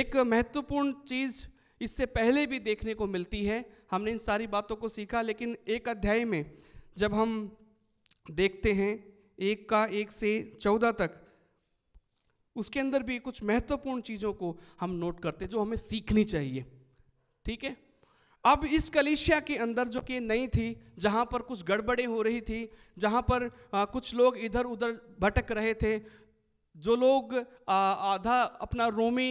एक महत्वपूर्ण चीज़ इससे पहले भी देखने को मिलती है हमने इन सारी बातों को सीखा लेकिन एक अध्याय में जब हम देखते हैं एक का एक से चौदह तक उसके अंदर भी कुछ महत्वपूर्ण चीज़ों को हम नोट करते हैं जो हमें सीखनी चाहिए ठीक है अब इस कलिशिया के अंदर जो कि नई थी जहाँ पर कुछ गड़बड़े हो रही थी जहाँ पर आ, कुछ लोग इधर उधर भटक रहे थे जो लोग आ, आधा अपना रोमी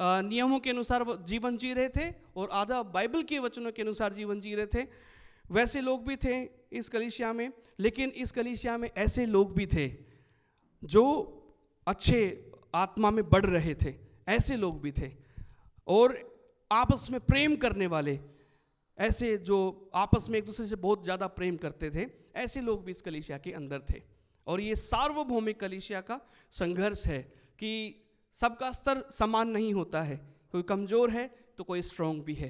नियमों के अनुसार जीवन जी रहे थे और आधा बाइबल के वचनों के अनुसार जीवन जी रहे थे वैसे लोग भी थे इस कलिशिया में लेकिन इस कलिशिया में ऐसे लोग भी थे जो अच्छे आत्मा में बढ़ रहे थे ऐसे लोग भी थे और आपस में प्रेम करने वाले ऐसे जो आपस में एक दूसरे से बहुत ज़्यादा प्रेम करते थे ऐसे लोग भी इस कलिशिया के अंदर थे और ये सार्वभौमिक कलिशिया का संघर्ष है कि सबका स्तर समान नहीं होता है कोई कमज़ोर है तो कोई स्ट्रांग भी है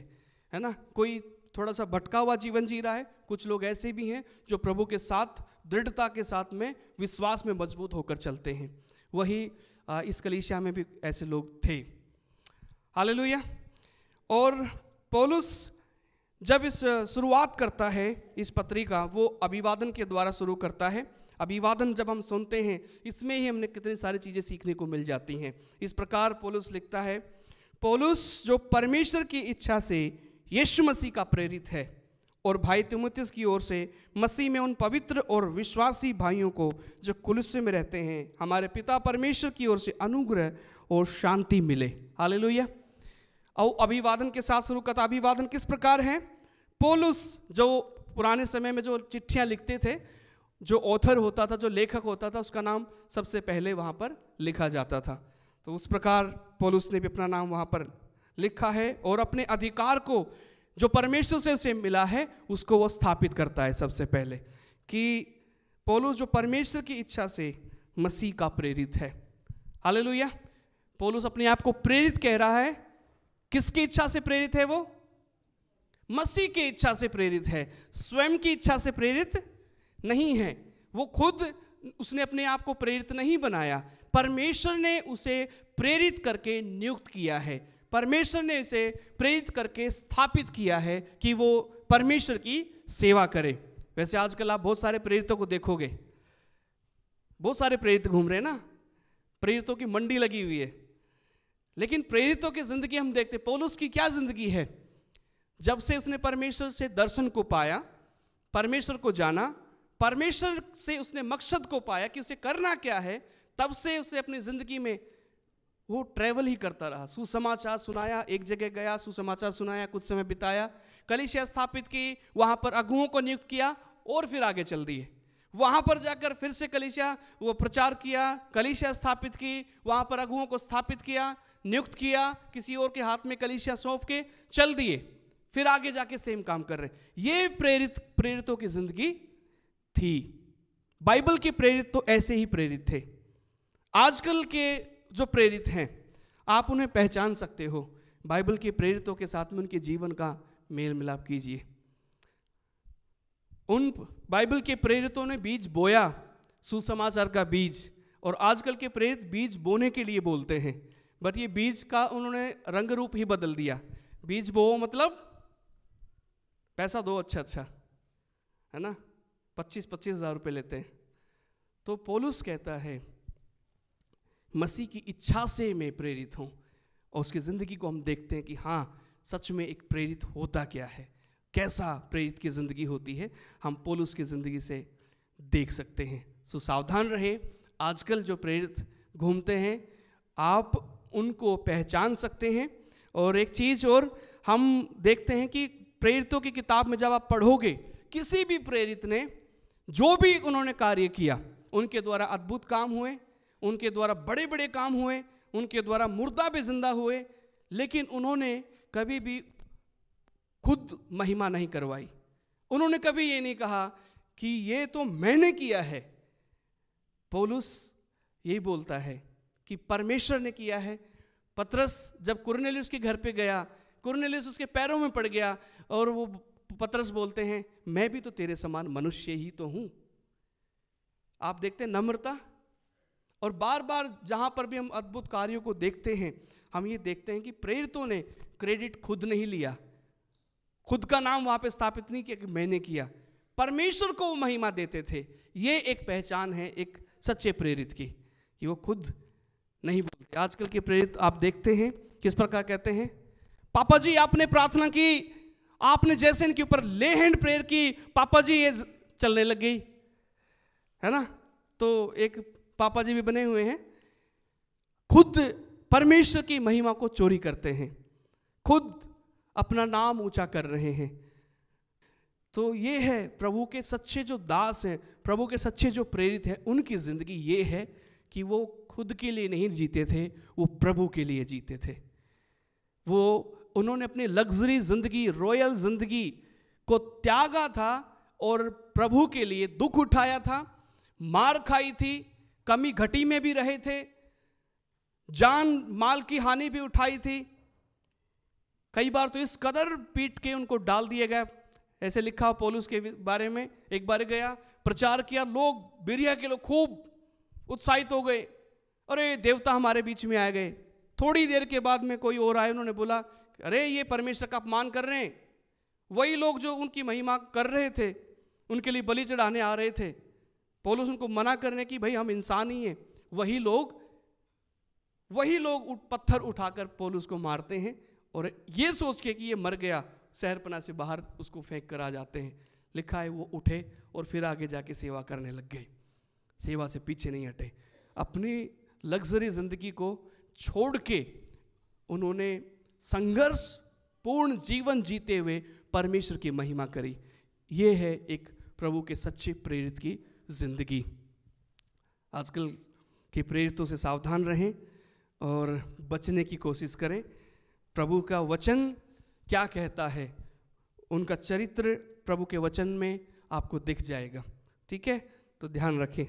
है ना कोई थोड़ा सा भटका हुआ जीवन जी रहा है कुछ लोग ऐसे भी हैं जो प्रभु के साथ दृढ़ता के साथ में विश्वास में मजबूत होकर चलते हैं वही इस कलिशिया में भी ऐसे लोग थे हाल और पोलुस जब इस शुरुआत करता है इस पत्री का वो अभिवादन के द्वारा शुरू करता है अभिवादन जब हम सुनते हैं इसमें ही हमने कितनी सारी चीज़ें सीखने को मिल जाती हैं इस प्रकार पोलुस लिखता है पोलुस जो परमेश्वर की इच्छा से यीशु मसीह का प्रेरित है और भाई तिमुतिस की ओर से मसीह में उन पवित्र और विश्वासी भाइयों को जो कुलस्य में रहते हैं हमारे पिता परमेश्वर की ओर से अनुग्रह और शांति मिले हाल लोहिया और अभिवादन के साथ शुरू करता अभिवादन किस प्रकार है पोलुस जो पुराने समय में जो चिट्ठियाँ लिखते थे जो ऑथर होता था जो लेखक होता था उसका नाम सबसे पहले वहाँ पर लिखा जाता था तो उस प्रकार पोलूस ने भी अपना नाम वहाँ पर लिखा है और अपने अधिकार को जो परमेश्वर से उसे मिला है उसको वो स्थापित करता है सबसे पहले कि पोलूस जो परमेश्वर की इच्छा से मसीह का प्रेरित है हालेलुया पोलूस अपने आप को प्रेरित कह रहा है किसकी इच्छा से प्रेरित है वो मसीह की इच्छा से प्रेरित है स्वयं की इच्छा से प्रेरित नहीं है वो खुद उसने अपने आप को प्रेरित नहीं बनाया परमेश्वर ने उसे प्रेरित करके नियुक्त किया है परमेश्वर ने उसे प्रेरित करके स्थापित किया है कि वो परमेश्वर की सेवा करे वैसे आजकल आप बहुत सारे प्रेरितों को देखोगे बहुत सारे प्रेरित घूम रहे हैं ना प्रेरितों की मंडी लगी हुई है लेकिन प्रेरितों की जिंदगी हम देखते पोलुस की क्या जिंदगी है जब से उसने परमेश्वर से दर्शन को पाया परमेश्वर को जाना परमेश्वर से उसने मकसद को पाया कि उसे करना क्या है तब से उसे अपनी ज़िंदगी में वो ट्रेवल ही करता रहा सुसमाचार सुनाया एक जगह गया सुसमाचार सुनाया कुछ समय बिताया कलिशिया स्थापित की वहां पर अगुओं को नियुक्त किया और फिर आगे चल दिए वहां पर जाकर फिर से कलिशिया वो प्रचार किया कलिशिया स्थापित की वहां पर अगुओं को स्थापित किया नियुक्त किया किसी और के हाथ में कलिशिया सौंप के चल दिए फिर आगे जाके सेम काम कर रहे ये प्रेरित प्रेरितों की जिंदगी थी बाइबल के प्रेरित तो ऐसे ही प्रेरित थे आजकल के जो प्रेरित हैं आप उन्हें पहचान सकते हो बाइबल के प्रेरितों के साथ में उनके जीवन का मेल मिलाप कीजिए उन बाइबल के प्रेरितों ने बीज बोया सुसमाचार का बीज और आजकल के प्रेरित बीज बोने के लिए बोलते हैं बट ये बीज का उन्होंने रंग रूप ही बदल दिया बीज बो मतलब पैसा दो अच्छा अच्छा है ना पच्चीस पच्चीस हज़ार रुपये लेते हैं तो पोलुस कहता है मसीह की इच्छा से मैं प्रेरित हूँ और उसकी ज़िंदगी को हम देखते हैं कि हाँ सच में एक प्रेरित होता क्या है कैसा प्रेरित की ज़िंदगी होती है हम पोलुस की ज़िंदगी से देख सकते हैं सो सावधान रहें आजकल जो प्रेरित घूमते हैं आप उनको पहचान सकते हैं और एक चीज़ और हम देखते हैं कि प्रेरितों की किताब में जब आप पढ़ोगे किसी भी प्रेरित ने जो भी उन्होंने कार्य किया उनके द्वारा अद्भुत काम हुए उनके द्वारा बड़े बड़े काम हुए उनके द्वारा मुर्दा भी जिंदा हुए लेकिन उन्होंने कभी भी खुद महिमा नहीं करवाई उन्होंने कभी ये नहीं कहा कि ये तो मैंने किया है पौलुस यही बोलता है कि परमेश्वर ने किया है पत्रस जब कुरनेलियस के घर पे गया कुरनेलियस उसके पैरों में पड़ गया और वो पतरस बोलते हैं मैं भी तो तेरे समान मनुष्य ही तो हूं आप देखते हैं नम्रता और बार बार जहां पर भी हम अद्भुत कार्यों को देखते हैं हम ये देखते हैं कि प्रेरितों ने क्रेडिट खुद नहीं लिया खुद का नाम वहां पे स्थापित नहीं किया कि मैंने किया परमेश्वर को वो महिमा देते थे ये एक पहचान है एक सच्चे प्रेरित की कि वो खुद नहीं बोलते आजकल के प्रेरित आप देखते हैं किस प्रकार कहते हैं पापा जी आपने प्रार्थना की आपने जैसे इनके ऊपर ले हैंड प्रेयर की पापा जी ये चलने लग गई है ना तो एक पापा जी भी बने हुए हैं खुद परमेश्वर की महिमा को चोरी करते हैं खुद अपना नाम ऊंचा कर रहे हैं तो ये है प्रभु के सच्चे जो दास हैं प्रभु के सच्चे जो प्रेरित हैं उनकी ज़िंदगी ये है कि वो खुद के लिए नहीं जीते थे वो प्रभु के लिए जीते थे वो उन्होंने अपनी लग्जरी जिंदगी रॉयल जिंदगी को त्यागा था और प्रभु के लिए दुख उठाया था मार खाई थी कमी घटी में भी रहे थे जान माल की हानि भी उठाई थी कई बार तो इस कदर पीट के उनको डाल दिए गए ऐसे लिखा पोलूस के बारे में एक बार गया प्रचार किया लोग बिरिया के लोग खूब उत्साहित हो गए अरे देवता हमारे बीच में आ गए थोड़ी देर के बाद में कोई और आए उन्होंने बोला अरे ये परमेश्वर का अपमान कर रहे हैं वही लोग जो उनकी महिमा कर रहे थे उनके लिए बलि चढ़ाने आ रहे थे पोलूस उनको मना करने की भाई हम इंसान ही हैं वही लोग वही लोग उठ, पत्थर उठाकर पोलूस को मारते हैं और ये सोच के कि ये मर गया शहरपना से बाहर उसको फेंक कर आ जाते हैं लिखा है वो उठे और फिर आगे जाके सेवा करने लग गए सेवा से पीछे नहीं हटे अपनी लग्जरी ज़िंदगी को छोड़ के उन्होंने संघर्ष पूर्ण जीवन जीते हुए परमेश्वर की महिमा करी ये है एक प्रभु के सच्चे प्रेरित की जिंदगी आजकल के प्रेरितों से सावधान रहें और बचने की कोशिश करें प्रभु का वचन क्या कहता है उनका चरित्र प्रभु के वचन में आपको दिख जाएगा ठीक है तो ध्यान रखें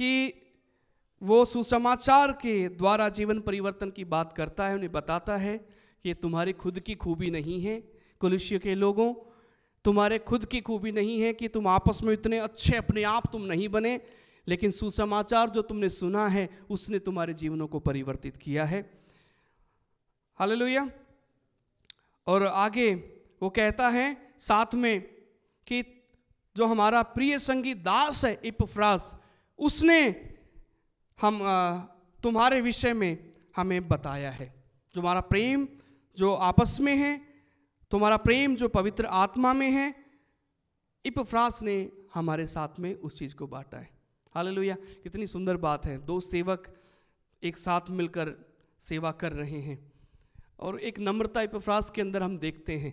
कि वो सुसमाचार के द्वारा जीवन परिवर्तन की बात करता है उन्हें बताता है कि तुम्हारी खुद की खूबी नहीं है कुलुष्य के लोगों तुम्हारे खुद की खूबी नहीं है कि तुम आपस में इतने अच्छे अपने आप तुम नहीं बने लेकिन सुसमाचार जो तुमने सुना है उसने तुम्हारे जीवनों को परिवर्तित किया है लोहिया और आगे वो कहता है साथ में कि जो हमारा प्रिय संगीत दास है इपफ्रास उसने हम तुम्हारे विषय में हमें बताया है तुम्हारा प्रेम जो आपस में है तुम्हारा प्रेम जो पवित्र आत्मा में है इपफ्रास ने हमारे साथ में उस चीज़ को बांटा है हाल कितनी सुंदर बात है दो सेवक एक साथ मिलकर सेवा कर रहे हैं और एक नम्रता इपफ्रास के अंदर हम देखते हैं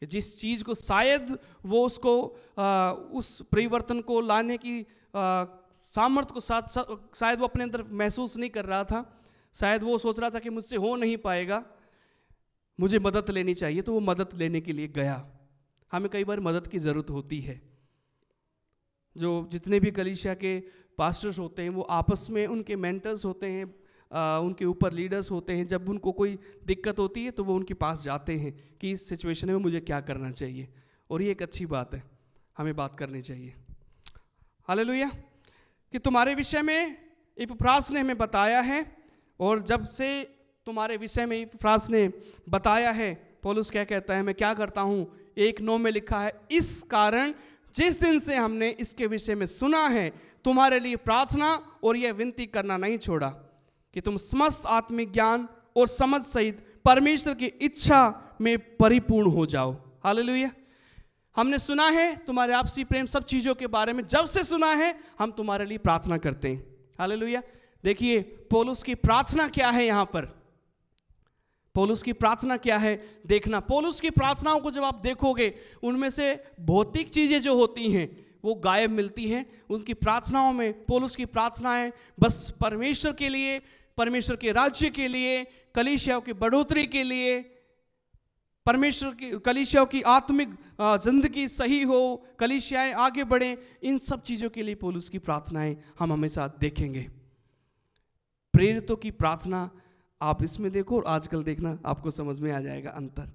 कि जिस चीज़ को शायद वो उसको आ, उस परिवर्तन को लाने की आ, सामर्थ्य को साथ शायद वो अपने अंदर महसूस नहीं कर रहा था शायद वो सोच रहा था कि मुझसे हो नहीं पाएगा मुझे मदद लेनी चाहिए तो वो मदद लेने के लिए गया हमें कई बार मदद की ज़रूरत होती है जो जितने भी कलिशिया के पास्टर्स होते हैं वो आपस में उनके मेंटर्स होते हैं आ, उनके ऊपर लीडर्स होते हैं जब उनको कोई दिक्कत होती है तो वो उनके पास जाते हैं कि इस सिचुएशन में मुझे क्या करना चाहिए और ये एक अच्छी बात है हमें बात करनी चाहिए हाल कि तुम्हारे विषय में इफ्रास ने हमें बताया है और जब से तुम्हारे विषय में इफ्रास ने बताया है पोलुस क्या कहता है मैं क्या करता हूँ एक नौ में लिखा है इस कारण जिस दिन से हमने इसके विषय में सुना है तुम्हारे लिए प्रार्थना और यह विनती करना नहीं छोड़ा कि तुम समस्त आत्मिक ज्ञान और समझ सहित परमेश्वर की इच्छा में परिपूर्ण हो जाओ हालेलुया हमने सुना है तुम्हारे आपसी प्रेम सब चीज़ों के बारे में जब से सुना है हम तुम्हारे लिए प्रार्थना करते हैं हालेलुया देखिए पोलुस की प्रार्थना क्या है यहाँ पर पोलुस की प्रार्थना क्या है देखना पोलुस की प्रार्थनाओं को जब आप देखोगे उनमें से भौतिक चीज़ें जो होती हैं वो गायब मिलती हैं उनकी प्रार्थनाओं में पोलुस की प्रार्थनाएं बस परमेश्वर के लिए परमेश्वर के राज्य के लिए कलिशियाओं की बढ़ोतरी के लिए परमेश्वर की कलिशियाओं की आत्मिक जिंदगी सही हो कलिशियाएं आगे बढ़ें इन सब चीज़ों के लिए पोलूस की प्रार्थनाएं हम हमेशा देखेंगे प्रेरितों की प्रार्थना आप इसमें देखो और आजकल देखना आपको समझ में आ जाएगा अंतर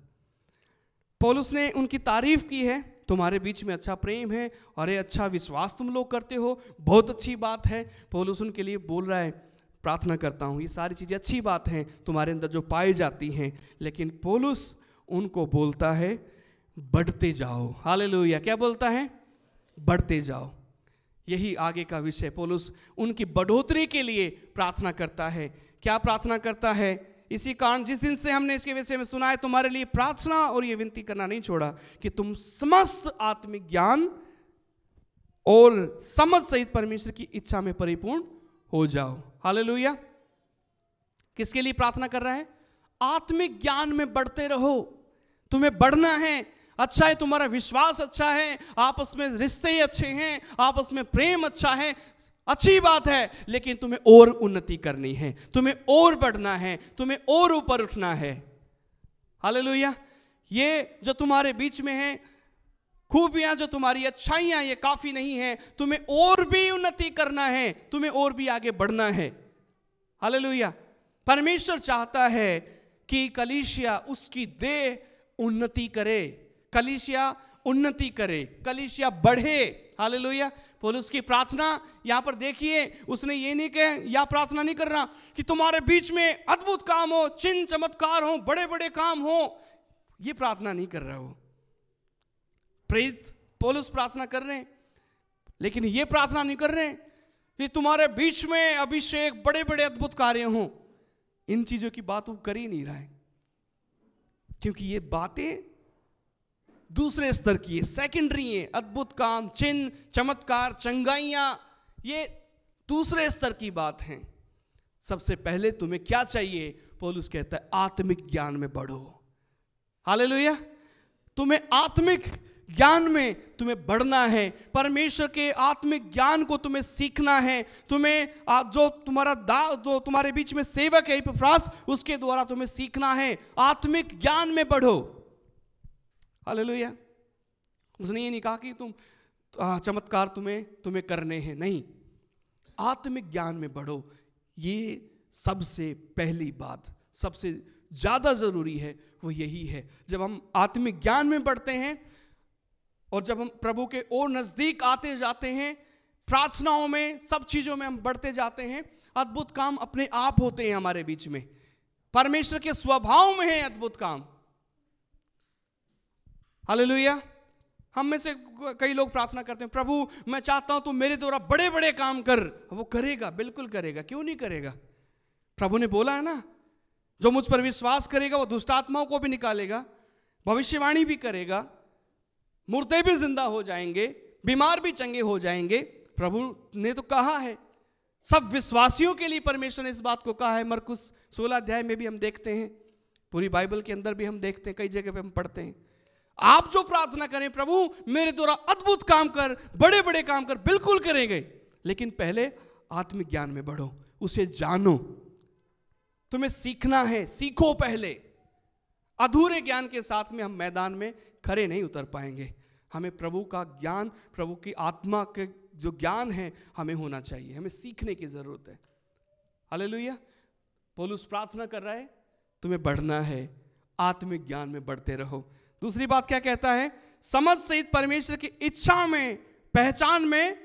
पोलूस ने उनकी तारीफ की है तुम्हारे बीच में अच्छा प्रेम है अरे अच्छा विश्वास तुम लोग करते हो बहुत अच्छी बात है पोलूस उनके लिए बोल रहा है प्रार्थना करता हूँ ये सारी चीज़ें अच्छी बात हैं तुम्हारे अंदर जो पाई जाती हैं लेकिन पोलूस उनको बोलता है बढ़ते जाओ लोहिया क्या बोलता है बढ़ते जाओ यही आगे का विषय पोलुस उनकी बढ़ोतरी के लिए प्रार्थना करता है क्या प्रार्थना करता है इसी कारण जिस दिन से हमने इसके विषय में सुना है तुम्हारे लिए प्रार्थना और ये विनती करना नहीं छोड़ा कि तुम समस्त आत्मिक ज्ञान और समझ सहित परमेश्वर की इच्छा में परिपूर्ण हो जाओ हालेलुया किसके लिए प्रार्थना कर रहा है आत्मिक ज्ञान में बढ़ते रहो तुम्हें बढ़ना है अच्छा है तुम्हारा विश्वास अच्छा है आपस में रिश्ते ही अच्छे हैं आपस में प्रेम अच्छा है अच्छी बात है लेकिन तुम्हें और उन्नति करनी है तुम्हें और बढ़ना है तुम्हें और ऊपर उठना है हालेलुया ये जो तुम्हारे बीच में है खूबियां जो तुम्हारी अच्छाइयां ये काफी नहीं है तुम्हें और भी उन्नति करना है तुम्हें और भी आगे बढ़ना है हालेलुया परमेश्वर चाहता है कि कलिशिया उसकी देह उन्नति करे कलिशिया उन्नति करे कलिशिया बढ़े हाल पौलुस की प्रार्थना यहाँ पर देखिए उसने ये नहीं कह या प्रार्थना नहीं करना कि तुम्हारे बीच में अद्भुत काम हो चिन्ह चमत्कार हो बड़े बड़े काम हो ये प्रार्थना नहीं कर रहा हो प्रेरित पौलुस प्रार्थना कर रहे हैं लेकिन ये प्रार्थना नहीं कर रहे कि तुम्हारे बीच में अभिषेक बड़े बड़े अद्भुत कार्य हो इन चीज़ों की बात वो कर ही नहीं रहा है क्योंकि ये बातें दूसरे स्तर की है सेकेंडरी है अद्भुत काम चिन्ह चमत्कार चंगाइया ये दूसरे स्तर की बात है सबसे पहले तुम्हें क्या चाहिए पोलूस कहता है आत्मिक ज्ञान में बढ़ो हाल तुम्हें आत्मिक ज्ञान में तुम्हें बढ़ना है परमेश्वर के आत्मिक ज्ञान को तुम्हें सीखना है तुम्हें जो तुम्हारा दा जो तुम्हारे बीच में सेवक है इपफ्रास उसके द्वारा तुम्हें सीखना है आत्मिक ज्ञान में बढ़ो हालेलुया उसने ये नहीं कहा कि तुम आ, चमत्कार तुम्हें तुम्हें करने हैं नहीं आत्मिक ज्ञान में बढ़ो ये सबसे पहली बात सबसे ज़्यादा ज़रूरी है वो यही है जब हम आत्मिक ज्ञान में बढ़ते हैं और जब हम प्रभु के और नज़दीक आते जाते हैं प्रार्थनाओं में सब चीज़ों में हम बढ़ते जाते हैं अद्भुत काम अपने आप होते हैं हमारे बीच में परमेश्वर के स्वभाव में है अद्भुत काम हालेलुया हम में से कई लोग प्रार्थना करते हैं प्रभु मैं चाहता हूं तू मेरे द्वारा बड़े बड़े काम कर वो करेगा बिल्कुल करेगा क्यों नहीं करेगा प्रभु ने बोला है ना जो मुझ पर विश्वास करेगा वो दुष्टात्माओं को भी निकालेगा भविष्यवाणी भी करेगा मुर्दे भी जिंदा हो जाएंगे बीमार भी चंगे हो जाएंगे प्रभु ने तो कहा है सब विश्वासियों के लिए परमेश्वर ने इस बात को कहा है मरकुस सोलह अध्याय में भी हम देखते हैं पूरी बाइबल के अंदर भी हम देखते हैं कई जगह पे हम पढ़ते हैं आप जो प्रार्थना करें प्रभु मेरे द्वारा अद्भुत काम कर बड़े बड़े काम कर बिल्कुल करेंगे लेकिन पहले आत्मज्ञान में बढ़ो उसे जानो तुम्हें सीखना है सीखो पहले अधूरे ज्ञान के साथ में हम मैदान में खड़े नहीं उतर पाएंगे हमें प्रभु का ज्ञान प्रभु की आत्मा के जो ज्ञान है हमें होना चाहिए हमें सीखने की ज़रूरत है हालेलुया पोलूस प्रार्थना कर रहा है तुम्हें बढ़ना है आत्मिक ज्ञान में बढ़ते रहो दूसरी बात क्या कहता है समझ सहित परमेश्वर की इच्छा में पहचान में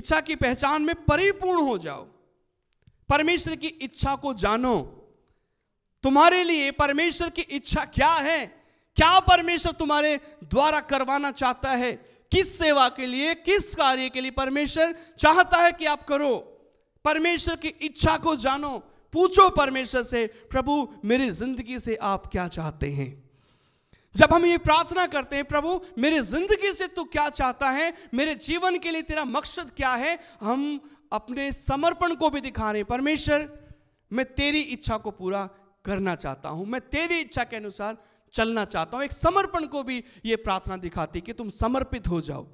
इच्छा की पहचान में परिपूर्ण हो जाओ परमेश्वर की इच्छा को जानो तुम्हारे लिए परमेश्वर की इच्छा क्या है क्या परमेश्वर तुम्हारे द्वारा करवाना चाहता है किस सेवा के लिए किस कार्य के लिए परमेश्वर चाहता है कि आप करो परमेश्वर की इच्छा को जानो पूछो परमेश्वर से प्रभु मेरी जिंदगी से आप क्या चाहते हैं जब हम ये प्रार्थना करते हैं प्रभु मेरी जिंदगी से तू क्या चाहता है मेरे जीवन के लिए तेरा मकसद क्या है हम अपने समर्पण को भी दिखा रहे हैं परमेश्वर मैं तेरी इच्छा को पूरा करना चाहता हूं मैं तेरी इच्छा के अनुसार चलना चाहता हूं एक समर्पण को भी यह प्रार्थना दिखाती कि तुम समर्पित हो जाओ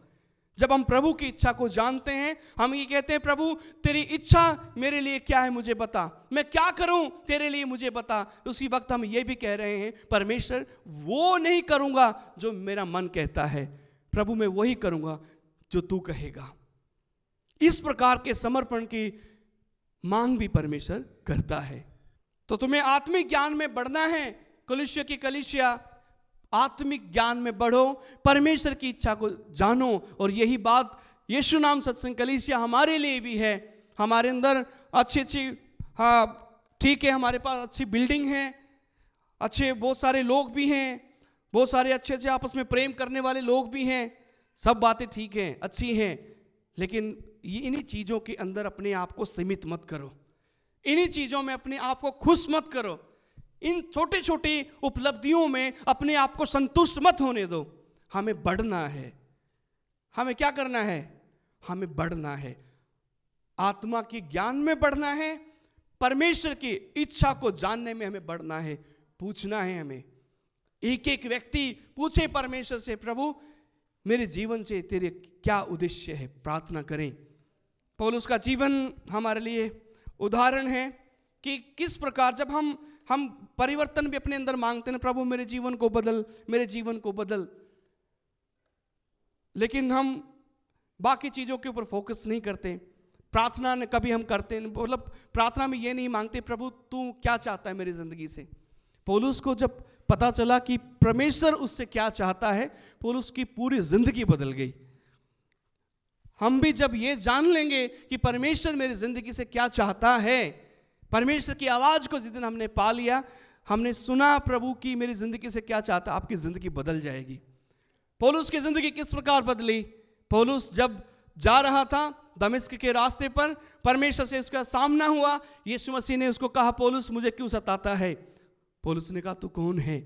जब हम प्रभु की इच्छा को जानते हैं हम ये कहते हैं प्रभु तेरी इच्छा मेरे लिए क्या है मुझे बता मैं क्या करूं तेरे लिए मुझे बता उसी वक्त हम ये भी कह रहे हैं परमेश्वर वो नहीं करूंगा जो मेरा मन कहता है प्रभु मैं वही करूंगा जो तू कहेगा इस प्रकार के समर्पण की मांग भी परमेश्वर करता है तो तुम्हें आत्मिक ज्ञान में बढ़ना है कलुष्य की कलिशिया आत्मिक ज्ञान में बढ़ो परमेश्वर की इच्छा को जानो और यही बात यीशु नाम सत्संग कलिशिया हमारे लिए भी है हमारे अंदर अच्छी अच्छी हाँ ठीक है हमारे पास अच्छी बिल्डिंग है अच्छे बहुत सारे लोग भी हैं बहुत सारे अच्छे अच्छे आपस में प्रेम करने वाले लोग भी हैं सब बातें ठीक हैं अच्छी हैं लेकिन ये इन्हीं चीज़ों के अंदर अपने आप को सीमित मत करो इन्हीं चीज़ों में अपने आप को खुश मत करो इन छोटी छोटी उपलब्धियों में अपने आप को संतुष्ट मत होने दो हमें बढ़ना है हमें क्या करना है हमें बढ़ना है आत्मा के ज्ञान में बढ़ना है परमेश्वर की इच्छा को जानने में हमें बढ़ना है पूछना है हमें एक एक व्यक्ति पूछे परमेश्वर से प्रभु मेरे जीवन से तेरे क्या उद्देश्य है प्रार्थना करें पौलुस का जीवन हमारे लिए उदाहरण है कि किस प्रकार जब हम हम परिवर्तन भी अपने अंदर मांगते हैं प्रभु मेरे जीवन को बदल मेरे जीवन को बदल लेकिन हम बाकी चीज़ों के ऊपर फोकस नहीं करते प्रार्थना ने कभी हम करते मतलब प्रार्थना में ये नहीं मांगते प्रभु तू क्या चाहता है मेरी ज़िंदगी से पोलूस को जब पता चला कि परमेश्वर उससे क्या चाहता है पोलूस की पूरी ज़िंदगी बदल गई हम भी जब ये जान लेंगे कि परमेश्वर मेरी ज़िंदगी से क्या चाहता है परमेश्वर की आवाज़ को जिस दिन हमने पा लिया हमने सुना प्रभु की मेरी ज़िंदगी से क्या चाहता आपकी ज़िंदगी बदल जाएगी पोलूस की ज़िंदगी किस प्रकार बदली पोलूस जब जा रहा था दमिश्क के रास्ते पर परमेश्वर से उसका सामना हुआ यीशु मसीह ने उसको कहा पोलूस मुझे क्यों सताता है पोलूस ने कहा तू कौन है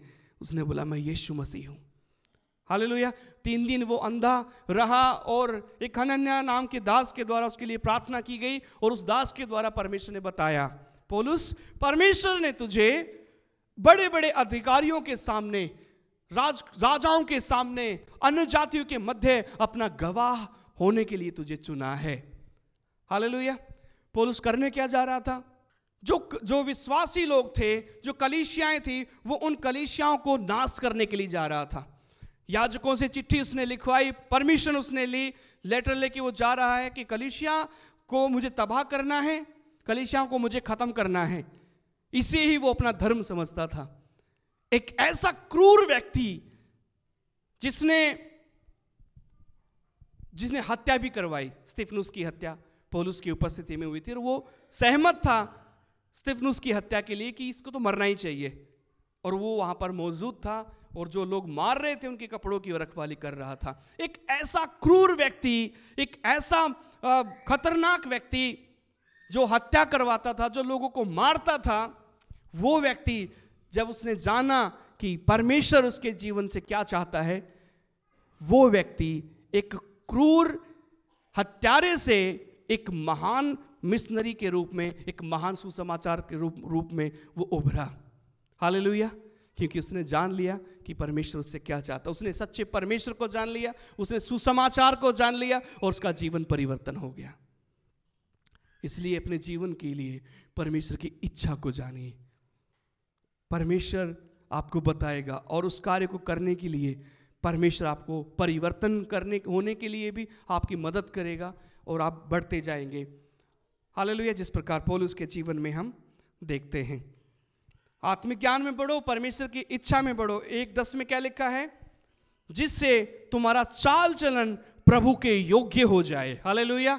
उसने बोला मैं यीशु मसीह हूँ लोहिया तीन दिन वो अंधा रहा और एक हनन्या नाम के दास के द्वारा उसके लिए प्रार्थना की गई और उस दास के द्वारा परमेश्वर ने बताया पोलुस परमेश्वर ने तुझे बड़े बड़े अधिकारियों के सामने राज राजाओं के सामने अन्य जातियों के मध्य अपना गवाह होने के लिए तुझे चुना है हालेलुया पोलुस करने क्या जा रहा था जो जो विश्वासी लोग थे जो कलिशियाएं थी वो उन कलिशियाओं को नाश करने के लिए जा रहा था याजकों से चिट्ठी उसने लिखवाई परमिशन उसने ली लेटर लेके वो जा रहा है कि कलिशिया को मुझे तबाह करना है कलिशा को मुझे खत्म करना है इसे ही वो अपना धर्म समझता था एक ऐसा क्रूर व्यक्ति जिसने जिसने हत्या भी करवाई स्टिफनुस की हत्या पोलुस की उपस्थिति में हुई थी और वो सहमत था स्टिफनुस की हत्या के लिए कि इसको तो मरना ही चाहिए और वो वहां पर मौजूद था और जो लोग मार रहे थे उनके कपड़ों की रखवाली कर रहा था एक ऐसा क्रूर व्यक्ति एक ऐसा खतरनाक व्यक्ति जो हत्या करवाता था जो लोगों को मारता था वो व्यक्ति जब उसने जाना कि परमेश्वर उसके जीवन से क्या चाहता है वो व्यक्ति एक क्रूर हत्यारे से एक महान मिशनरी के रूप में एक महान सुसमाचार के रूप रूप में वो उभरा हाल क्योंकि उसने जान लिया कि परमेश्वर उससे क्या चाहता उसने सच्चे परमेश्वर को जान लिया उसने सुसमाचार को जान लिया और उसका जीवन परिवर्तन हो गया इसलिए अपने जीवन के लिए परमेश्वर की इच्छा को जानिए परमेश्वर आपको बताएगा और उस कार्य को करने के लिए परमेश्वर आपको परिवर्तन करने होने के लिए भी आपकी मदद करेगा और आप बढ़ते जाएंगे हालेलुया जिस प्रकार पोल के जीवन में हम देखते हैं आत्मज्ञान में बढ़ो परमेश्वर की इच्छा में बढ़ो एक दस में क्या लिखा है जिससे तुम्हारा चाल चलन प्रभु के योग्य हो जाए हालेलुया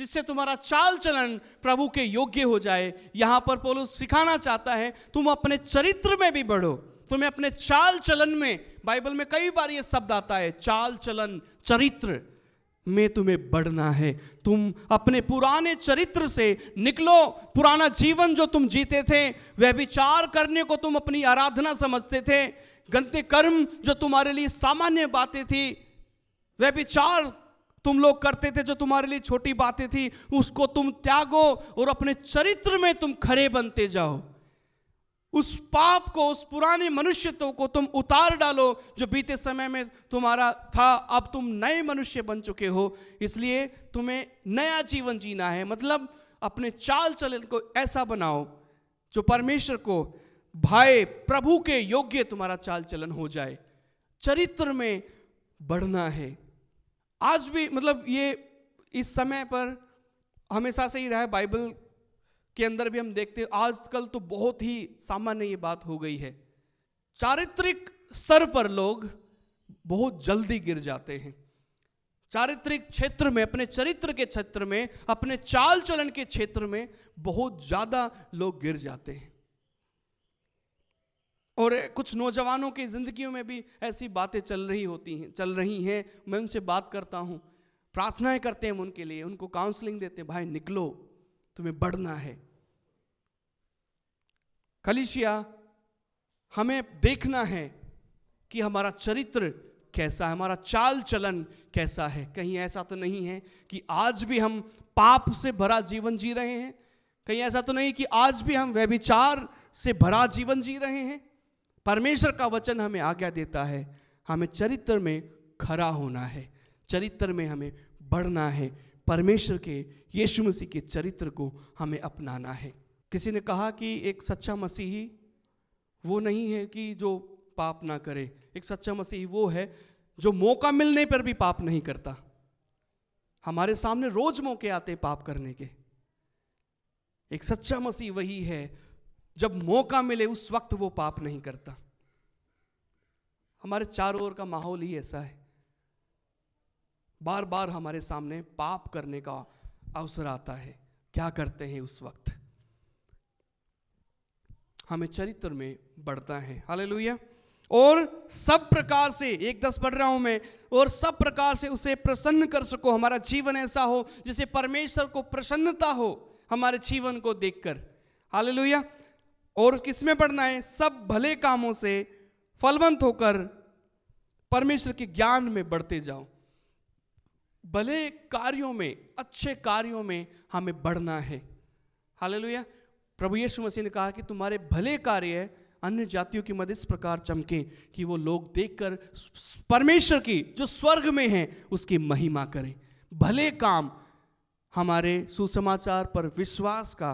जिससे तुम्हारा चाल चलन प्रभु के योग्य हो जाए यहां पर पोलो सिखाना चाहता है तुम अपने चरित्र में भी बढ़ो तुम्हें अपने चाल चलन में बाइबल में कई बार यह शब्द आता है चाल चलन चरित्र में तुम्हें बढ़ना है तुम अपने पुराने चरित्र से निकलो पुराना जीवन जो तुम जीते थे वह विचार करने को तुम अपनी आराधना समझते थे गंदे कर्म जो तुम्हारे लिए सामान्य बातें थी वह विचार तुम लोग करते थे जो तुम्हारे लिए छोटी बातें थी उसको तुम त्यागो और अपने चरित्र में तुम खरे बनते जाओ उस पाप को उस पुराने मनुष्यत्व को तुम उतार डालो जो बीते समय में तुम्हारा था अब तुम नए मनुष्य बन चुके हो इसलिए तुम्हें नया जीवन जीना है मतलब अपने चाल चलन को ऐसा बनाओ जो परमेश्वर को भाई प्रभु के योग्य तुम्हारा चाल चलन हो जाए चरित्र में बढ़ना है आज भी मतलब ये इस समय पर हमेशा से ही रहा है बाइबल के अंदर भी हम देखते हैं आजकल तो बहुत ही सामान्य ये बात हो गई है चारित्रिक स्तर पर लोग बहुत जल्दी गिर जाते हैं चारित्रिक क्षेत्र में अपने चरित्र के क्षेत्र में अपने चाल चलन के क्षेत्र में बहुत ज़्यादा लोग गिर जाते हैं और कुछ नौजवानों की ज़िंदगियों में भी ऐसी बातें चल रही होती हैं चल रही हैं मैं उनसे बात करता हूँ प्रार्थनाएं करते हैं हम उनके लिए उनको काउंसलिंग देते हैं भाई निकलो तुम्हें बढ़ना है कलिशिया हमें देखना है कि हमारा चरित्र कैसा है हमारा चाल चलन कैसा है कहीं ऐसा तो नहीं है कि आज भी हम पाप से भरा जीवन जी रहे हैं कहीं ऐसा तो नहीं कि आज भी हम व्यभिचार से भरा जीवन जी रहे हैं परमेश्वर का वचन हमें आज्ञा देता है हमें चरित्र में खड़ा होना है चरित्र में हमें बढ़ना है परमेश्वर के यीशु मसीह के चरित्र को हमें अपनाना है किसी ने कहा कि एक सच्चा मसीही वो नहीं है कि जो पाप ना करे एक सच्चा मसीही वो है जो मौका मिलने पर भी पाप नहीं करता हमारे सामने रोज मौके आते हैं पाप करने के एक सच्चा मसीह वही है जब मौका मिले उस वक्त वो पाप नहीं करता हमारे चारों ओर का माहौल ही ऐसा है बार बार हमारे सामने पाप करने का अवसर आता है क्या करते हैं उस वक्त हमें चरित्र में बढ़ता है हाल लोहिया और सब प्रकार से एक दस पढ़ रहा हूं मैं और सब प्रकार से उसे प्रसन्न कर सको हमारा जीवन ऐसा हो जिसे परमेश्वर को प्रसन्नता हो हमारे जीवन को देखकर हाल लोहिया और किसमें पढ़ना है सब भले कामों से फलवंत होकर परमेश्वर के ज्ञान में बढ़ते जाओ भले कार्यों में अच्छे कार्यों में हमें बढ़ना है हालेलुया प्रभु यीशु मसीह ने कहा कि तुम्हारे भले कार्य अन्य जातियों की मदद इस प्रकार चमके कि वो लोग देखकर परमेश्वर की जो स्वर्ग में है उसकी महिमा करें भले काम हमारे सुसमाचार पर विश्वास का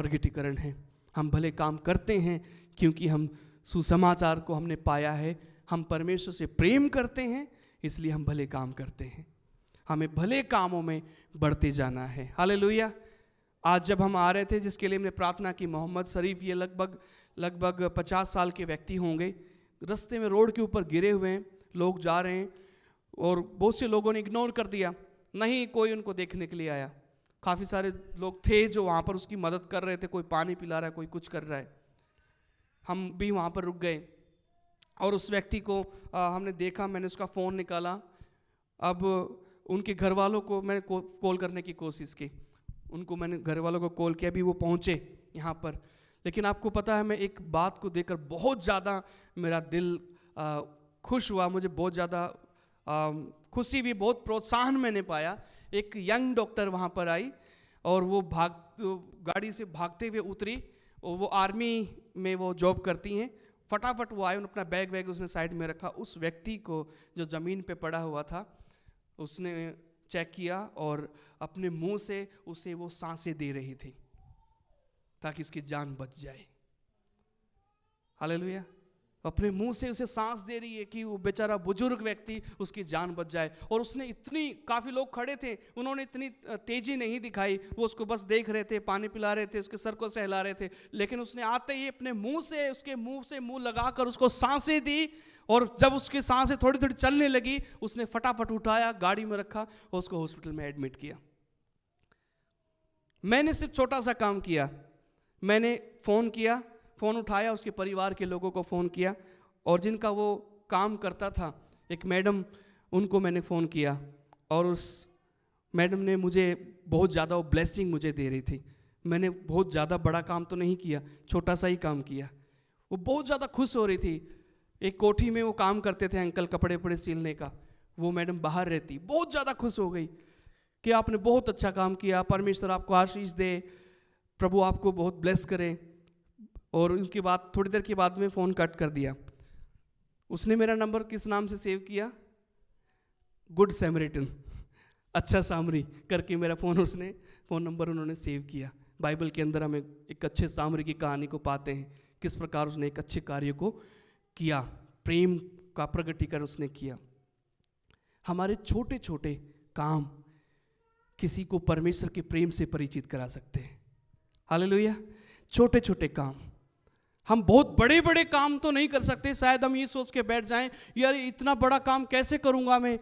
प्रगटीकरण है हम भले काम करते हैं क्योंकि हम सुसमाचार को हमने पाया है हम परमेश्वर से प्रेम करते हैं इसलिए हम भले काम करते हैं हमें भले कामों में बढ़ते जाना है हाले आज जब हम आ रहे थे जिसके लिए हमने प्रार्थना की मोहम्मद शरीफ ये लगभग लगभग पचास साल के व्यक्ति होंगे रस्ते में रोड के ऊपर गिरे हुए हैं लोग जा रहे हैं और बहुत से लोगों ने इग्नोर कर दिया नहीं कोई उनको देखने के लिए आया काफ़ी सारे लोग थे जो वहाँ पर उसकी मदद कर रहे थे कोई पानी पिला रहा है कोई कुछ कर रहा है हम भी वहाँ पर रुक गए और उस व्यक्ति को आ, हमने देखा मैंने उसका फ़ोन निकाला अब उनके घर वालों को मैंने को, कॉल करने की कोशिश की उनको मैंने घर वालों को कॉल किया अभी वो पहुँचे यहाँ पर लेकिन आपको पता है मैं एक बात को देखकर बहुत ज़्यादा मेरा दिल आ, खुश हुआ मुझे बहुत ज़्यादा खुशी भी बहुत प्रोत्साहन मैंने पाया एक यंग डॉक्टर वहाँ पर आई और वो भाग गाड़ी से भागते हुए उतरी और वो आर्मी में वो जॉब करती हैं फटाफट वो आए उन्होंने अपना बैग वैग उसने साइड में रखा उस व्यक्ति को जो ज़मीन पे पड़ा हुआ था उसने चेक किया और अपने मुंह से उसे वो सांसें दे रही थी ताकि उसकी जान बच जाए हालेलुया अपने मुंह से उसे सांस दे रही है कि वो बेचारा बुजुर्ग व्यक्ति उसकी जान बच जाए और उसने इतनी काफ़ी लोग खड़े थे उन्होंने इतनी तेज़ी नहीं दिखाई वो उसको बस देख रहे थे पानी पिला रहे थे उसके सर को सहला रहे थे लेकिन उसने आते ही अपने मुंह से उसके मुंह से मुंह लगाकर उसको सांसें दी और जब उसकी सांसें थोड़ी थोड़ी चलने लगी उसने फटाफट उठाया गाड़ी में रखा और उसको हॉस्पिटल में एडमिट किया मैंने सिर्फ छोटा सा काम किया मैंने फ़ोन किया फ़ोन उठाया उसके परिवार के लोगों को फ़ोन किया और जिनका वो काम करता था एक मैडम उनको मैंने फ़ोन किया और उस मैडम ने मुझे बहुत ज़्यादा वो ब्लेसिंग मुझे दे रही थी मैंने बहुत ज़्यादा बड़ा काम तो नहीं किया छोटा सा ही काम किया वो बहुत ज़्यादा खुश हो रही थी एक कोठी में वो काम करते थे अंकल कपड़े वपड़े सिलने का वो मैडम बाहर रहती बहुत ज़्यादा खुश हो गई कि आपने बहुत अच्छा काम किया परमेश्वर आपको आशीष दे प्रभु आपको बहुत ब्लेस करें और उसके बाद थोड़ी देर के बाद में फ़ोन कट कर दिया उसने मेरा नंबर किस नाम से सेव किया गुड सैमरिटन अच्छा सामरी करके मेरा फ़ोन उसने फ़ोन नंबर उन्होंने सेव किया बाइबल के अंदर हमें एक अच्छे सामरी की कहानी को पाते हैं किस प्रकार उसने एक अच्छे कार्य को किया प्रेम का प्रगटीकरण उसने किया हमारे छोटे छोटे काम किसी को परमेश्वर के प्रेम से परिचित करा सकते हैं हाल छोटे छोटे काम हम बहुत बड़े बड़े काम तो नहीं कर सकते शायद हम ये सोच के बैठ जाएं यार इतना बड़ा काम कैसे करूंगा मैं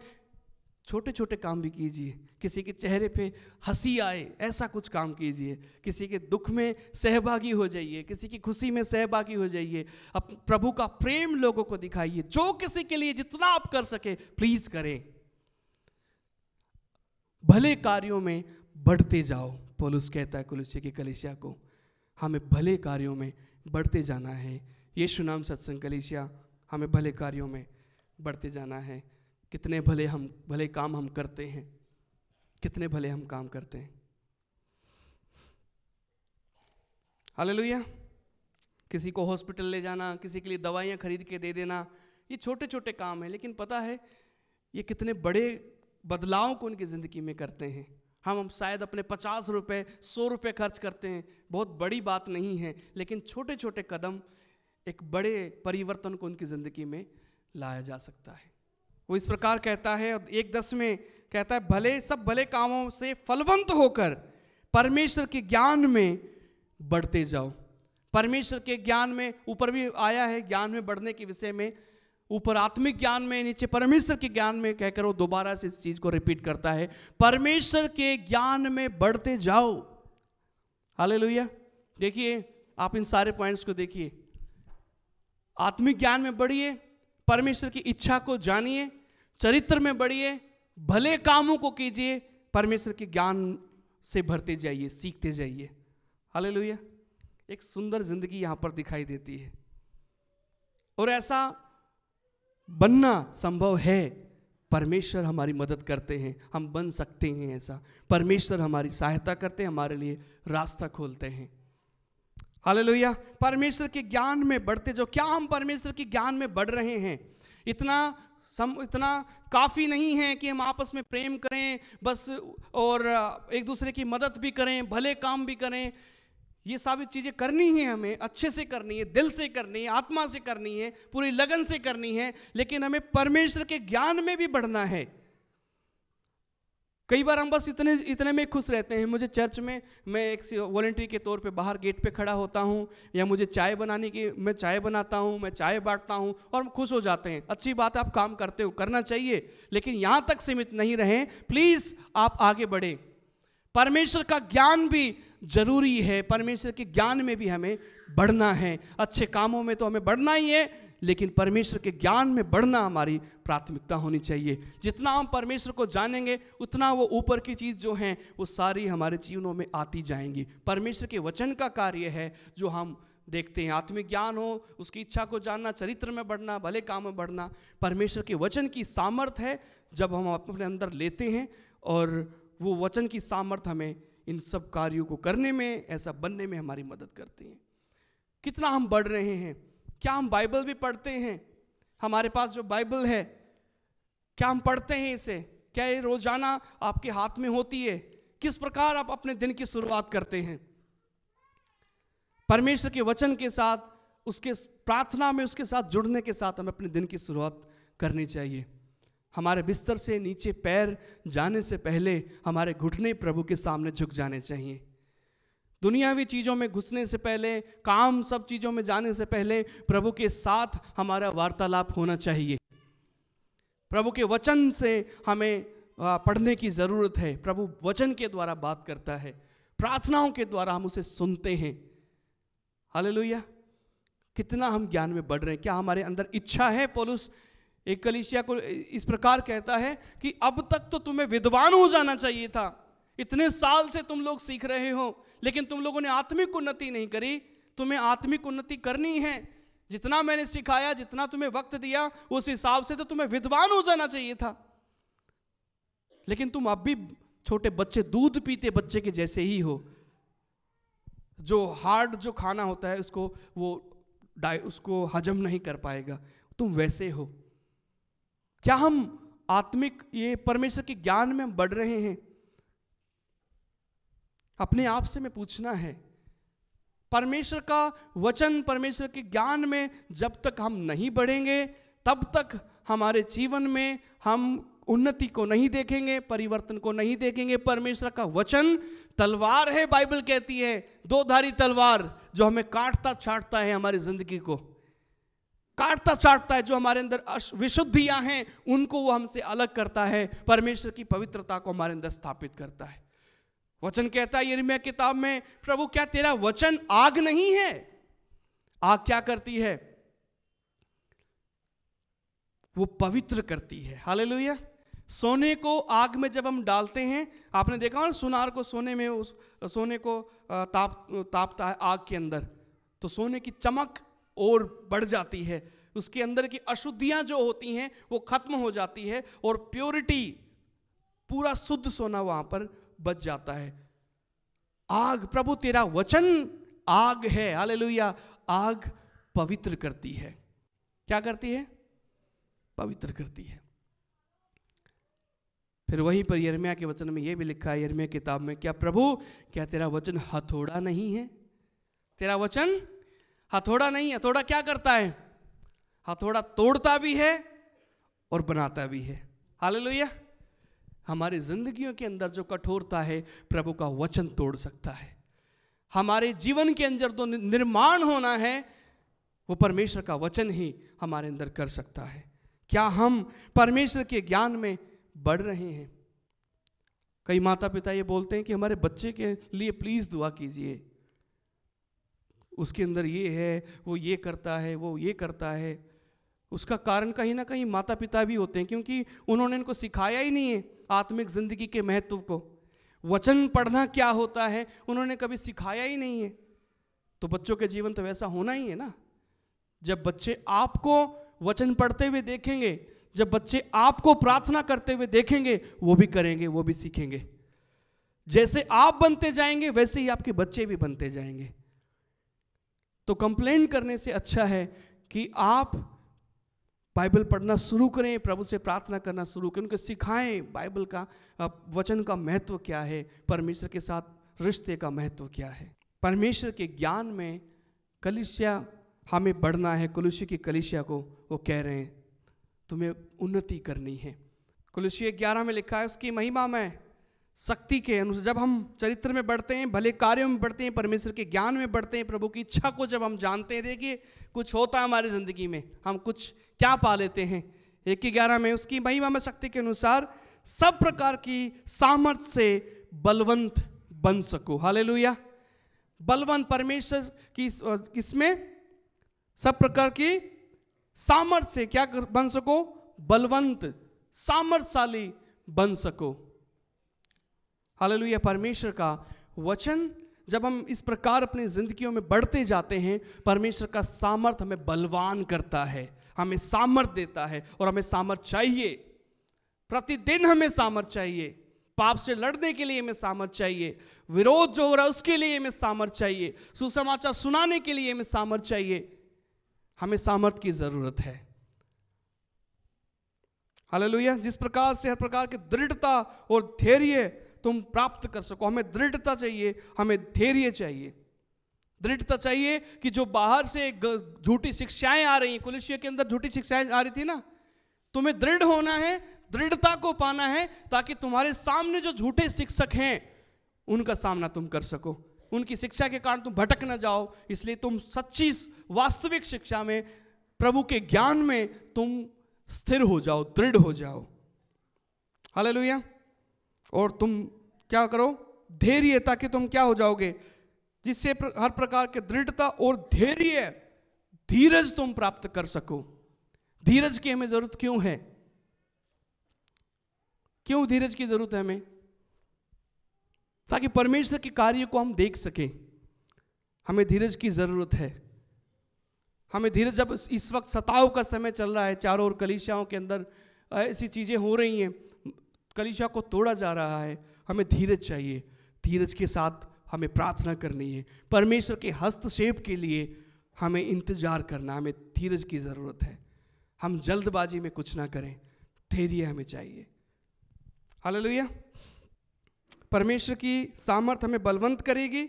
छोटे छोटे काम भी कीजिए किसी के चेहरे पे हंसी आए ऐसा कुछ काम कीजिए किसी के दुख में सहभागी हो जाइए किसी की खुशी में सहभागी हो जाइए अब प्रभु का प्रेम लोगों को दिखाइए जो किसी के लिए जितना आप कर सके प्लीज करें भले कार्यों में बढ़ते जाओ पोलुस कहता है कुलुष्य की कलेशिया को हमें भले कार्यों में बढ़ते जाना है यीशु नाम सत्संग कलिसिया हमें भले कार्यों में बढ़ते जाना है कितने भले हम भले काम हम करते हैं कितने भले हम काम करते हैं हालेलुया किसी को हॉस्पिटल ले जाना किसी के लिए दवाइयाँ खरीद के दे देना ये छोटे छोटे काम हैं लेकिन पता है ये कितने बड़े बदलाव को उनकी ज़िंदगी में करते हैं हम शायद अपने पचास रुपये सौ रुपये खर्च करते हैं बहुत बड़ी बात नहीं है लेकिन छोटे छोटे कदम एक बड़े परिवर्तन को उनकी ज़िंदगी में लाया जा सकता है वो इस प्रकार कहता है और एक दस में कहता है भले सब भले कामों से फलवंत होकर परमेश्वर के ज्ञान में बढ़ते जाओ परमेश्वर के ज्ञान में ऊपर भी आया है ज्ञान में बढ़ने के विषय में ऊपर आत्मिक ज्ञान में नीचे परमेश्वर के ज्ञान में कहकर वो दोबारा से इस चीज को रिपीट करता है परमेश्वर के ज्ञान में बढ़ते जाओ हाले देखिए आप इन सारे पॉइंट्स को देखिए आत्मिक ज्ञान में बढ़िए परमेश्वर की इच्छा को जानिए चरित्र में बढ़िए भले कामों को कीजिए परमेश्वर के ज्ञान से भरते जाइए सीखते जाइए हाले एक सुंदर जिंदगी यहां पर दिखाई देती है और ऐसा बनना संभव है परमेश्वर हमारी मदद करते हैं हम बन सकते हैं ऐसा परमेश्वर हमारी सहायता करते हैं हमारे लिए रास्ता खोलते हैं लोहिया परमेश्वर के ज्ञान में बढ़ते जो क्या हम परमेश्वर के ज्ञान में बढ़ रहे हैं इतना सम इतना काफ़ी नहीं है कि हम आपस में प्रेम करें बस और एक दूसरे की मदद भी करें भले काम भी करें ये साबित चीज़ें करनी है हमें अच्छे से करनी है दिल से करनी है आत्मा से करनी है पूरी लगन से करनी है लेकिन हमें परमेश्वर के ज्ञान में भी बढ़ना है कई बार हम बस इतने इतने में खुश रहते हैं मुझे चर्च में मैं एक वॉलेंटियर के तौर पे बाहर गेट पे खड़ा होता हूँ या मुझे चाय बनाने की मैं चाय बनाता हूँ मैं चाय बांटता हूँ और हम खुश हो जाते हैं अच्छी बात है आप काम करते हो करना चाहिए लेकिन यहाँ तक सीमित नहीं रहें प्लीज़ आप आगे बढ़ें परमेश्वर का ज्ञान भी जरूरी है परमेश्वर के ज्ञान में भी हमें बढ़ना है अच्छे कामों में तो हमें बढ़ना ही है लेकिन परमेश्वर के ज्ञान में बढ़ना हमारी प्राथमिकता होनी चाहिए जितना हम परमेश्वर को जानेंगे उतना वो ऊपर की चीज़ जो हैं वो सारी हमारे जीवनों में आती जाएंगी परमेश्वर के वचन का कार्य है जो हम देखते हैं आत्मिक ज्ञान हो उसकी इच्छा को जानना चरित्र में बढ़ना भले काम में बढ़ना परमेश्वर के वचन की सामर्थ है जब हम अपने अंदर लेते हैं और वो वचन की सामर्थ हमें इन सब कार्यों को करने में ऐसा बनने में हमारी मदद करते हैं कितना हम बढ़ रहे हैं क्या हम बाइबल भी पढ़ते हैं हमारे पास जो बाइबल है क्या हम पढ़ते हैं इसे क्या ये रोजाना आपके हाथ में होती है किस प्रकार आप अपने दिन की शुरुआत करते हैं परमेश्वर के वचन के साथ उसके प्रार्थना में उसके साथ जुड़ने के साथ हमें अपने दिन की शुरुआत करनी चाहिए हमारे बिस्तर से नीचे पैर जाने से पहले हमारे घुटने प्रभु के सामने झुक जाने चाहिए दुनियावी चीज़ों में घुसने से पहले काम सब चीज़ों में जाने से पहले प्रभु के साथ हमारा वार्तालाप होना चाहिए प्रभु के वचन से हमें पढ़ने की ज़रूरत है प्रभु वचन के द्वारा बात करता है प्रार्थनाओं के द्वारा हम उसे सुनते हैं हाल कितना हम ज्ञान में बढ़ रहे हैं क्या हमारे अंदर इच्छा है पोलुस एक कलिशिया को इस प्रकार कहता है कि अब तक तो तुम्हें विद्वान हो जाना चाहिए था इतने साल से तुम लोग सीख रहे हो लेकिन तुम लोगों ने आत्मिक उन्नति नहीं करी तुम्हें आत्मिक उन्नति करनी है जितना मैंने सिखाया जितना तुम्हें वक्त दिया उस हिसाब से तो तुम्हें विद्वान हो जाना चाहिए था लेकिन तुम अब भी छोटे बच्चे दूध पीते बच्चे के जैसे ही हो जो हार्ड जो खाना होता है उसको वो उसको हजम नहीं कर पाएगा तुम वैसे हो क्या हम आत्मिक ये परमेश्वर के ज्ञान में हम बढ़ रहे हैं अपने आप से मैं पूछना है परमेश्वर का वचन परमेश्वर के ज्ञान में जब तक हम नहीं बढ़ेंगे तब तक हमारे जीवन में हम उन्नति को नहीं देखेंगे परिवर्तन को नहीं देखेंगे परमेश्वर का वचन तलवार है बाइबल कहती है दो धारी तलवार जो हमें काटता छाटता है हमारी जिंदगी को काटता चाटता है जो हमारे अंदर विशुद्धियां हैं उनको वो हमसे अलग करता है परमेश्वर की पवित्रता को हमारे अंदर स्थापित करता है वचन कहता है ये किताब में प्रभु क्या तेरा वचन आग नहीं है आग क्या करती है वो पवित्र करती है हालेलुया सोने को आग में जब हम डालते हैं आपने देखा और सुनार को सोने में उस सोने को ताप तापता है आग के अंदर तो सोने की चमक और बढ़ जाती है उसके अंदर की अशुद्धियां जो होती हैं वो खत्म हो जाती है और प्योरिटी पूरा शुद्ध सोना वहां पर बच जाता है आग प्रभु तेरा वचन आग है हालेलुया आग पवित्र करती है क्या करती है पवित्र करती है फिर वहीं पर यरमिया के वचन में यह भी लिखा है यरमिया किताब में क्या प्रभु क्या तेरा वचन हथौड़ा नहीं है तेरा वचन हथौड़ा नहीं हथौड़ा क्या करता है हथौड़ा तोड़ता भी है और बनाता भी है हाल हमारी जिंदगियों के अंदर जो कठोरता है प्रभु का वचन तोड़ सकता है हमारे जीवन के अंदर जो निर्माण होना है वो परमेश्वर का वचन ही हमारे अंदर कर सकता है क्या हम परमेश्वर के ज्ञान में बढ़ रहे हैं कई माता पिता ये बोलते हैं कि हमारे बच्चे के लिए प्लीज़ दुआ कीजिए उसके अंदर ये है वो ये करता है वो ये करता है उसका कारण कहीं ना कहीं माता पिता भी होते हैं क्योंकि उन्होंने इनको सिखाया ही नहीं है आत्मिक जिंदगी के महत्व को वचन पढ़ना क्या होता है उन्होंने कभी सिखाया ही नहीं है तो बच्चों के जीवन तो वैसा होना ही है ना जब बच्चे आपको वचन पढ़ते हुए देखेंगे जब बच्चे आपको प्रार्थना करते हुए देखेंगे वो भी करेंगे वो भी सीखेंगे जैसे आप बनते जाएंगे वैसे ही आपके बच्चे भी बनते जाएंगे तो कंप्लेन करने से अच्छा है कि आप बाइबल पढ़ना शुरू करें प्रभु से प्रार्थना करना शुरू करें उनको सिखाएं बाइबल का वचन का महत्व क्या है परमेश्वर के साथ रिश्ते का महत्व क्या है परमेश्वर के ज्ञान में कलिशिया हमें बढ़ना है कुलुष्य की कलिशिया को वो कह रहे हैं तुम्हें उन्नति करनी है कुलुष्य ग्यारह में लिखा है उसकी महिमा में शक्ति के अनुसार जब हम चरित्र में बढ़ते हैं भले कार्यों में बढ़ते हैं परमेश्वर के ज्ञान में बढ़ते हैं प्रभु की इच्छा को जब हम जानते हैं देखिए कुछ होता है हमारी ज़िंदगी में हम कुछ क्या पा लेते हैं एक ही ग्यारह में उसकी महिमा में शक्ति के अनुसार सब प्रकार की सामर्थ्य से बलवंत बन सको हाले बलवंत परमेश्वर की किसमें सब प्रकार की सामर्थ्य से क्या बन सको बलवंत सामर्थ्यशाली बन सको हालेलुया परमेश्वर का वचन जब हम इस प्रकार अपनी जिंदगियों में बढ़ते जाते हैं परमेश्वर का सामर्थ हमें बलवान करता है हमें सामर्थ देता है और हमें सामर्थ चाहिए प्रतिदिन हमें सामर्थ चाहिए पाप से लड़ने के लिए हमें सामर्थ चाहिए विरोध जो हो रहा है उसके लिए हमें सामर्थ चाहिए सुसमाचार सुनाने के लिए हमें सामर्थ चाहिए हमें सामर्थ की जरूरत है हालेलुया जिस प्रकार से हर प्रकार की दृढ़ता और धैर्य तुम प्राप्त कर सको हमें दृढ़ता चाहिए हमें धैर्य चाहिए दृढ़ता चाहिए कि जो बाहर से झूठी शिक्षाएं आ रही हैं के अंदर झूठी शिक्षाएं आ रही थी ना तुम्हें दृढ़ होना है दृढ़ता को पाना है ताकि तुम्हारे सामने जो झूठे शिक्षक हैं उनका सामना तुम कर सको उनकी शिक्षा के कारण तुम भटक न जाओ इसलिए तुम सच्ची वास्तविक शिक्षा में प्रभु के ज्ञान में तुम स्थिर हो जाओ दृढ़ हो जाओ हालेलुया और तुम क्या करो धैर्य ताकि तुम क्या हो जाओगे जिससे हर प्रकार के दृढ़ता और धैर्य धीरज तुम प्राप्त कर सको धीरज की हमें जरूरत क्यों है क्यों धीरज की जरूरत है हमें ताकि परमेश्वर के कार्य को हम देख सकें हमें धीरज की ज़रूरत है हमें धीरज जब इस वक्त सताव का समय चल रहा है चारों ओर कलिशाओं के अंदर ऐसी चीज़ें हो रही हैं कलिशा को तोड़ा जा रहा है हमें धीरज चाहिए धीरज के साथ हमें प्रार्थना करनी है परमेश्वर के हस्तक्षेप के लिए हमें इंतजार करना हमें धीरज की ज़रूरत है हम जल्दबाजी में कुछ ना करें धैर्य हमें चाहिए हालेलुया परमेश्वर की सामर्थ हमें बलवंत करेगी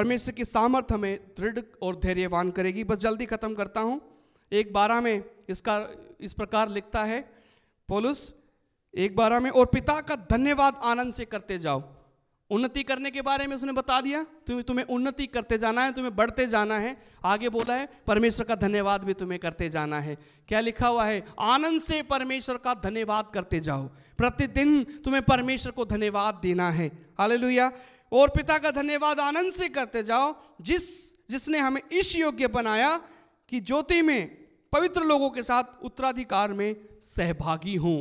परमेश्वर की सामर्थ हमें दृढ़ और धैर्यवान करेगी बस जल्दी ख़त्म करता हूँ एक बारह में इसका इस प्रकार लिखता है पोलुस एक बारह में और पिता का धन्यवाद आनंद से करते जाओ उन्नति करने के बारे में उसने बता दिया तुम्हें तुम्हें उन्नति करते जाना है तुम्हें बढ़ते जाना है आगे बोला है परमेश्वर का धन्यवाद भी तुम्हें करते जाना है क्या लिखा हुआ है आनंद से परमेश्वर का धन्यवाद करते जाओ प्रतिदिन तुम्हें परमेश्वर को धन्यवाद देना है हाल और पिता का धन्यवाद आनंद से करते जाओ जिस जिसने हमें इस योग्य बनाया कि ज्योति में पवित्र लोगों के साथ उत्तराधिकार में सहभागी हूँ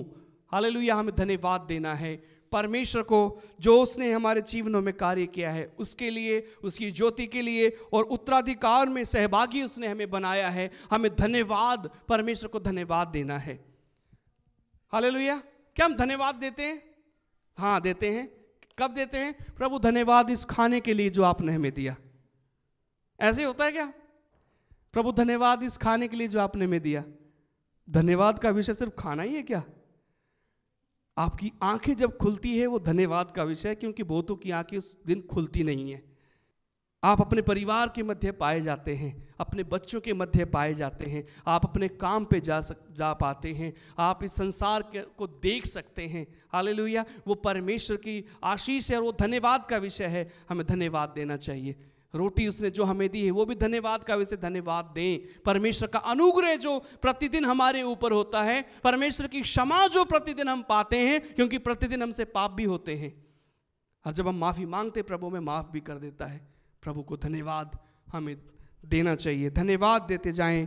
हालेलुया हमें धन्यवाद देना है परमेश्वर को जो उसने हमारे जीवनों में कार्य किया है उसके लिए उसकी ज्योति के लिए और उत्तराधिकार में सहभागी उसने हमें बनाया है हमें धन्यवाद परमेश्वर को धन्यवाद देना है हालेलुया क्या हम धन्यवाद देते हैं हाँ देते हैं कब देते हैं प्रभु धन्यवाद इस खाने के लिए जो आपने हमें दिया ऐसे होता है क्या प्रभु धन्यवाद इस खाने के लिए जो आपने हमें दिया धन्यवाद का विषय सिर्फ खाना ही है क्या आपकी आंखें जब खुलती है वो धन्यवाद का विषय है क्योंकि बहुतों की आंखें उस दिन खुलती नहीं है आप अपने परिवार के मध्य पाए जाते हैं अपने बच्चों के मध्य पाए जाते हैं आप अपने काम पे जा सक जा पाते हैं आप इस संसार के, को देख सकते हैं हाले वो परमेश्वर की आशीष है और वो धन्यवाद का विषय है हमें धन्यवाद देना चाहिए रोटी उसने जो हमें दी है वो भी धन्यवाद का वैसे धन्यवाद दें परमेश्वर का अनुग्रह जो प्रतिदिन हमारे ऊपर होता है परमेश्वर की क्षमा जो प्रतिदिन हम पाते हैं क्योंकि प्रतिदिन हमसे पाप भी होते हैं और जब हम माफ़ी मांगते प्रभु में माफ़ भी कर देता है प्रभु को धन्यवाद हमें देना चाहिए धन्यवाद देते जाएं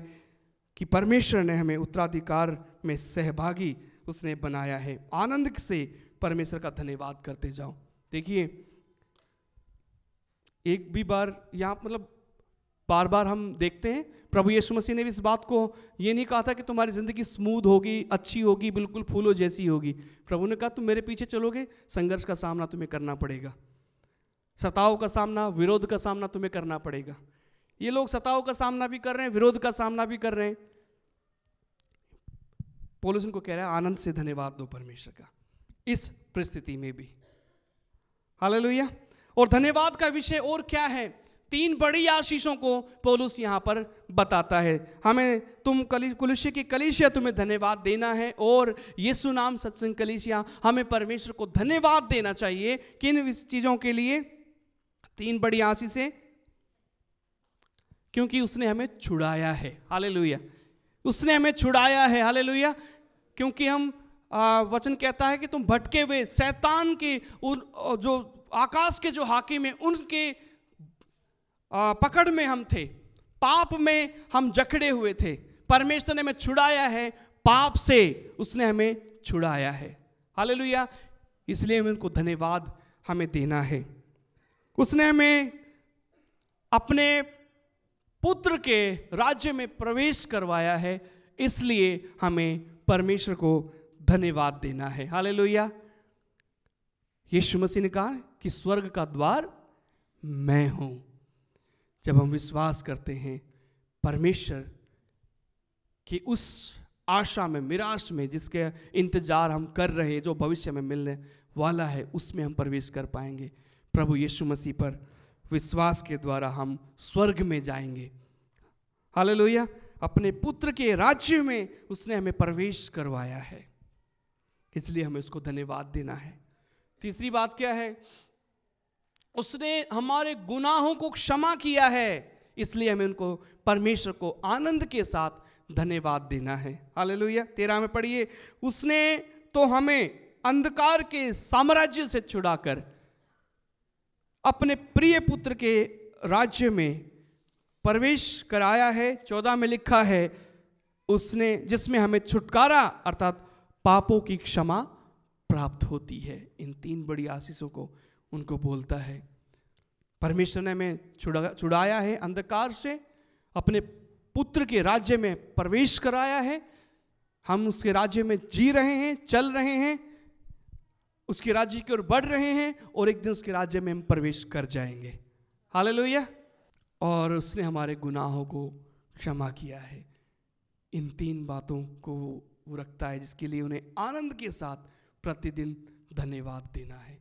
कि परमेश्वर ने हमें उत्तराधिकार में सहभागी उसने बनाया है आनंद से परमेश्वर का धन्यवाद करते जाओ देखिए एक भी बार यहाँ मतलब बार बार हम देखते हैं प्रभु यीशु मसीह ने भी इस बात को ये नहीं कहा था कि तुम्हारी ज़िंदगी स्मूथ होगी अच्छी होगी बिल्कुल फूलों जैसी होगी प्रभु ने कहा तुम मेरे पीछे चलोगे संघर्ष का सामना तुम्हें करना पड़ेगा सताओ का सामना विरोध का सामना तुम्हें करना पड़ेगा ये लोग सताओ का सामना भी कर रहे हैं विरोध का सामना भी कर रहे हैं पोलस उनको कह रहा है आनंद से धन्यवाद दो परमेश्वर का इस परिस्थिति में भी हाल लोहिया और धन्यवाद का विषय और क्या है तीन बड़ी आशीषों को पौलुस यहाँ पर बताता है हमें तुम कली कुलुष्य की कलिशिया तुम्हें धन्यवाद देना है और यीशु नाम सत्संग कलिशिया हमें परमेश्वर को धन्यवाद देना चाहिए किन चीज़ों के लिए तीन बड़ी आशीषें क्योंकि उसने हमें छुड़ाया है हाले उसने हमें छुड़ाया है हाले क्योंकि हम वचन कहता है कि तुम भटके हुए शैतान के उन जो आकाश के जो हाकिम हैं उनके पकड़ में हम थे पाप में हम जकड़े हुए थे परमेश्वर ने हमें छुड़ाया है पाप से उसने हमें छुड़ाया है हाल इसलिए हमें उनको धन्यवाद हमें देना है उसने हमें अपने पुत्र के राज्य में प्रवेश करवाया है इसलिए हमें परमेश्वर को धन्यवाद देना है हाल लोहिया यशु मसीह ने कहा कि स्वर्ग का द्वार मैं हूं जब हम विश्वास करते हैं परमेश्वर कि उस आशा में निराश में जिसके इंतजार हम कर रहे जो भविष्य में मिलने वाला है उसमें हम प्रवेश कर पाएंगे प्रभु यीशु मसीह पर विश्वास के द्वारा हम स्वर्ग में जाएंगे हाल अपने पुत्र के राज्य में उसने हमें प्रवेश करवाया है इसलिए हमें उसको धन्यवाद देना है तीसरी बात क्या है उसने हमारे गुनाहों को क्षमा किया है इसलिए हमें उनको परमेश्वर को आनंद के साथ धन्यवाद देना है लोहिया तेरह में पढ़िए उसने तो हमें अंधकार के साम्राज्य से छुड़ाकर अपने प्रिय पुत्र के राज्य में प्रवेश कराया है चौदह में लिखा है उसने जिसमें हमें छुटकारा अर्थात पापों की क्षमा प्राप्त होती है इन तीन बड़ी आशीषों को उनको बोलता है परमेश्वर ने हमें छुड़ा छुड़ाया है अंधकार से अपने पुत्र के राज्य में प्रवेश कराया है हम उसके राज्य में जी रहे हैं चल रहे हैं उसके राज्य की ओर बढ़ रहे हैं और एक दिन उसके राज्य में हम प्रवेश कर जाएंगे लोहिया और उसने हमारे गुनाहों को क्षमा किया है इन तीन बातों को वो रखता है जिसके लिए उन्हें आनंद के साथ प्रतिदिन धन्यवाद देना है